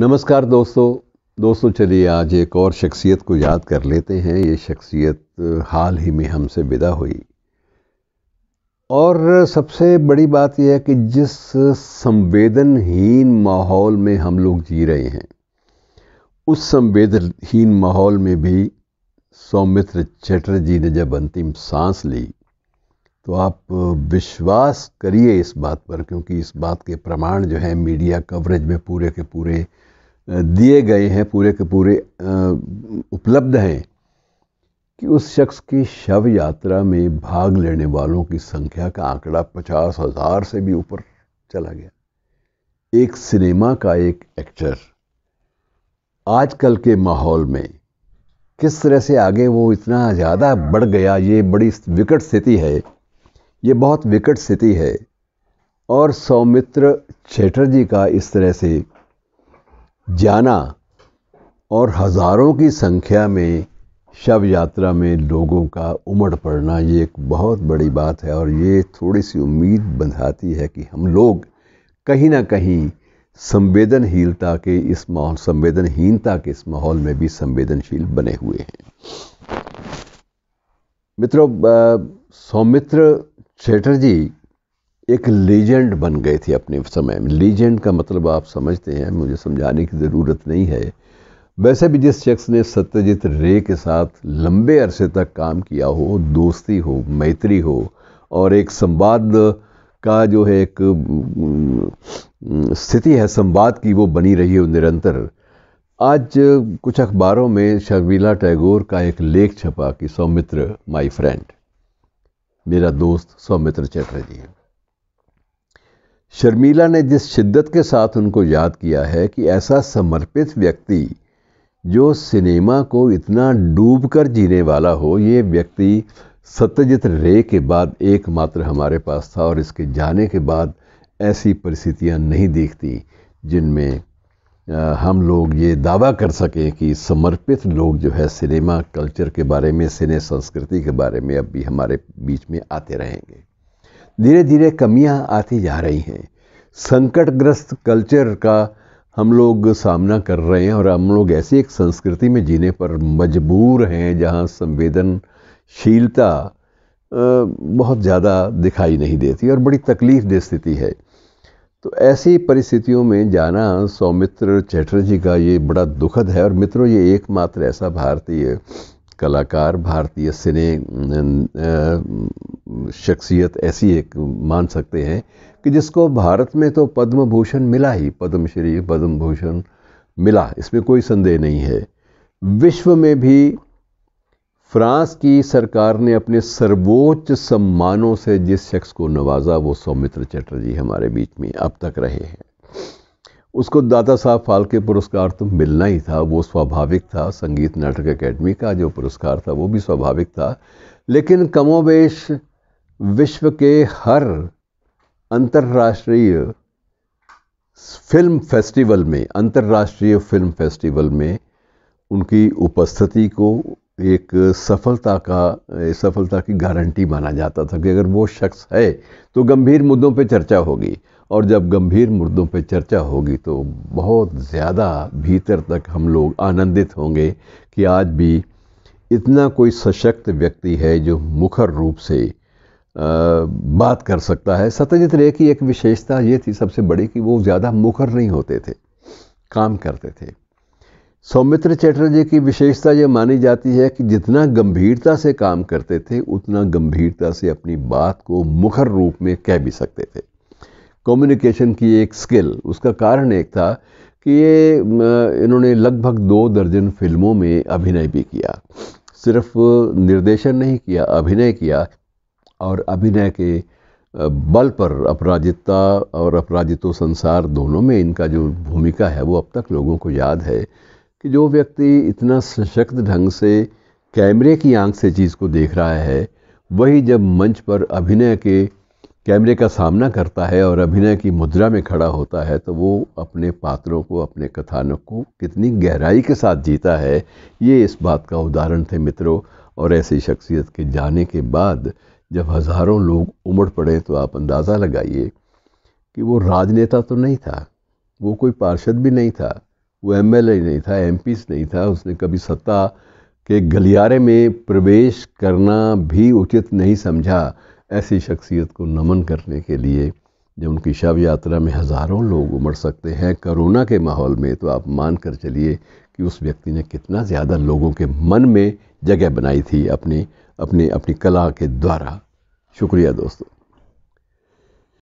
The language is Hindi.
नमस्कार दोस्तों दोस्तों चलिए आज एक और शख्सियत को याद कर लेते हैं ये शख्सियत हाल ही में हमसे विदा हुई और सबसे बड़ी बात यह है कि जिस संवेदनहीन माहौल में हम लोग जी रहे हैं उस संवेदनहीन माहौल में भी सौमित्र चटर्जी ने जब अंतिम सांस ली तो आप विश्वास करिए इस बात पर क्योंकि इस बात के प्रमाण जो है मीडिया कवरेज में पूरे के पूरे दिए गए हैं पूरे के पूरे उपलब्ध हैं कि उस शख्स की शव यात्रा में भाग लेने वालों की संख्या का आंकड़ा पचास हज़ार से भी ऊपर चला गया एक सिनेमा का एक एक्टर आजकल के माहौल में किस तरह से आगे वो इतना ज़्यादा बढ़ गया ये बड़ी विकट स्थिति है ये बहुत विकट स्थिति है और सौमित्र चैटर्जी का इस तरह से जाना और हज़ारों की संख्या में शव यात्रा में लोगों का उमड़ पड़ना ये एक बहुत बड़ी बात है और ये थोड़ी सी उम्मीद बंधाती है कि हम लोग कहीं ना कहीं संवेदनहीनता के इस माहौल संवेदनहीनता के इस माहौल में भी संवेदनशील बने हुए हैं मित्रों सौमित्र चैटर्जी एक लीजेंड बन गए थे अपने समय में लीजेंड का मतलब आप समझते हैं मुझे समझाने की ज़रूरत नहीं है वैसे भी जिस शख्स ने सत्यजीत रे के साथ लंबे अरसे तक काम किया हो दोस्ती हो मैत्री हो और एक संवाद का जो है एक स्थिति है संवाद की वो बनी रही हो निरंतर आज कुछ अखबारों में शर्मिला टैगोर का एक लेख छपा कि सौमित्र माई फ्रेंड मेरा दोस्त सौमित्र चटर्जी है शर्मिला ने जिस शिद्दत के साथ उनको याद किया है कि ऐसा समर्पित व्यक्ति जो सिनेमा को इतना डूब कर जीने वाला हो ये व्यक्ति सत्यजित रे के बाद एकमात्र हमारे पास था और इसके जाने के बाद ऐसी परिस्थितियां नहीं देखती जिनमें हम लोग ये दावा कर सकें कि समर्पित लोग जो है सिनेमा कल्चर के बारे में सिने संस्कृति के बारे में अब भी हमारे बीच में आते रहेंगे धीरे धीरे कमियां आती जा रही हैं संकटग्रस्त कल्चर का हम लोग सामना कर रहे हैं और हम लोग ऐसी एक संस्कृति में जीने पर मजबूर हैं जहां संवेदनशीलता बहुत ज़्यादा दिखाई नहीं देती और बड़ी तकलीफ दे स्थिति है तो ऐसी परिस्थितियों में जाना सौमित्र चैटर्जी का ये बड़ा दुखद है और मित्रों ये एकमात्र ऐसा भारतीय कलाकार भारतीय सिने शख्सियत ऐसी एक मान सकते हैं कि जिसको भारत में तो पद्म भूषण मिला ही पद्मश्री पद्म भूषण मिला इसमें कोई संदेह नहीं है विश्व में भी फ्रांस की सरकार ने अपने सर्वोच्च सम्मानों से जिस शख्स को नवाजा वो सौमित्र चटर्जी हमारे बीच में अब तक रहे हैं उसको दादा साहब फाल्के पुरस्कार तो मिलना ही था वो स्वाभाविक था संगीत नाटक एकेडमी का जो पुरस्कार था वो भी स्वाभाविक था लेकिन कमोबेश विश्व के हर अंतर्राष्ट्रीय फिल्म फेस्टिवल में अंतर्राष्ट्रीय फिल्म फेस्टिवल में उनकी उपस्थिति को एक सफलता का सफलता की गारंटी माना जाता था कि अगर वो शख्स है तो गंभीर मुद्दों पे चर्चा होगी और जब गंभीर मुद्दों पे चर्चा होगी तो बहुत ज़्यादा भीतर तक हम लोग आनंदित होंगे कि आज भी इतना कोई सशक्त व्यक्ति है जो मुखर रूप से बात कर सकता है सत्यजित रे की एक विशेषता ये थी सबसे बड़ी कि वो ज़्यादा मुखर नहीं होते थे काम करते थे सौमित्र चटर्जी की विशेषता ये मानी जाती है कि जितना गंभीरता से काम करते थे उतना गंभीरता से अपनी बात को मुखर रूप में कह भी सकते थे कम्युनिकेशन की एक स्किल उसका कारण एक था कि ये इन्होंने लगभग दो दर्जन फिल्मों में अभिनय भी किया सिर्फ निर्देशन नहीं किया अभिनय किया और अभिनय के बल पर अपराजितता और अपराजितो संसार दोनों में इनका जो भूमिका है वो अब तक लोगों को याद है कि जो व्यक्ति इतना सशक्त ढंग से कैमरे की आंख से चीज़ को देख रहा है वही जब मंच पर अभिनय के कैमरे का सामना करता है और अभिनय की मुद्रा में खड़ा होता है तो वो अपने पात्रों को अपने कथानक को कितनी गहराई के साथ जीता है ये इस बात का उदाहरण थे मित्रों और ऐसी शख्सियत के जाने के बाद जब हज़ारों लोग उमड़ पड़े तो आप अंदाज़ा लगाइए कि वो राजनेता तो नहीं था वो कोई पार्षद भी नहीं था वो एम ही नहीं था एम नहीं था उसने कभी सत्ता के गलियारे में प्रवेश करना भी उचित नहीं समझा ऐसी शख्सियत को नमन करने के लिए जब उनकी शव यात्रा में हज़ारों लोग उमड़ सकते हैं करोना के माहौल में तो आप मान कर चलिए कि उस व्यक्ति ने कितना ज़्यादा लोगों के मन में जगह बनाई थी अपनी अपनी अपनी कला के द्वारा शुक्रिया दोस्तों